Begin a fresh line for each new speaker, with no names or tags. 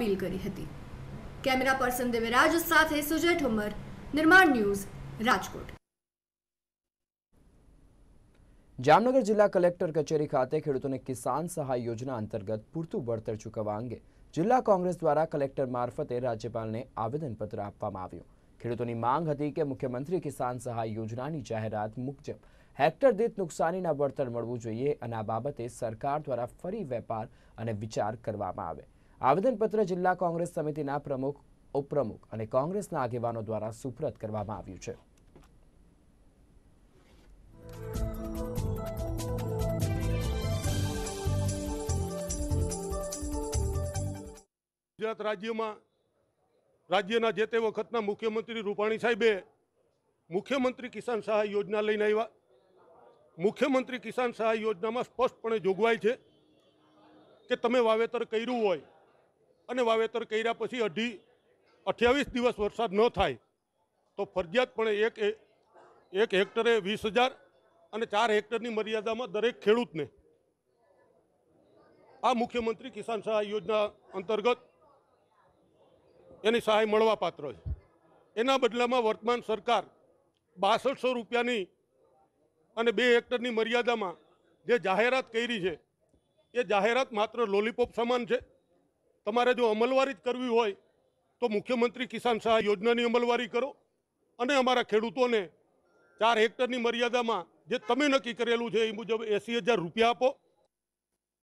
appeal કરી હતી camera person Devraj સાથે સુજય ઠુમર નિર્માણ ન્યૂઝ રાજકોટ જામનગર જિલ્લા કલેક્ટર કચેરી ખાતે ખેડૂતોને કિસાન સહાય યોજના અંતર્ગત પૂરતું વળતર ચૂકવવા અંગે જિલ્લા કોંગ્રેસ દ્વારા કલેક્ટર મારફતે રાજ્યપાલને આવેદનપત્ર આપવામાં આવ્યું ખેડૂતોની માંગ હતી કે મુખ્યમંત્રી કિસાન સહાય યોજનાની જાહેરાત મુજબ હેક્ટર દીઠ નુકસાનીના વળતર મળવું જોઈએ અને આ બાબતે સરકાર દ્વારા ફરી વેપાર અને વિચાર કરવામાં આવે આવેદનપત્ર જિલ્લા કોંગ્રેસ સમિતિના પ્રમુખ ઉપપ્રમુખ અને કોંગ્રેસના આગેવાનો દ્વારા સુપ્રત કરવામાં આવ્યું છે
ગુજરાત રાજ્યમાં રાજ્યના જે તે વખતના મુખ્યમંત્રી રૂપાણી સાહેબે મુખ્યમંત્રી કિસાન સહાય યોજના લઈને આવ્યા મુખ્યમંત્રી કિસાન સહાય યોજનામાં સ્પષ્ટપણે જોગવાઈ છે કે તમે વાવેતર કર્યું હોય અને વાવેતર કર્યા પછી અઢી અઠ્યાવીસ દિવસ વરસાદ ન થાય તો ફરજિયાતપણે એક એક હેક્ટરે વીસ હજાર અને ચાર હેક્ટરની મર્યાદામાં દરેક ખેડૂતને આ મુખ્યમંત્રી કિસાન સહાય યોજના અંતર્ગત એની સહાય મળવાપાત્ર છે એના બદલામાં વર્તમાન સરકાર બાસઠસો રૂપિયાની અને બે હેક્ટરની મર્યાદામાં જે જાહેરાત કરી છે એ જાહેરાત માત્ર લોલીપોપ સમાન છે તમારે જો અમલવારી જ કરવી હોય તો મુખ્યમંત્રી કિસાન સહાય યોજનાની અમલવારી કરો અને અમારા ખેડૂતોને ચાર હેક્ટરની મર્યાદામાં જે તમે નક્કી કરેલું છે એ મુજબ એંસી હજાર રૂપિયા આપો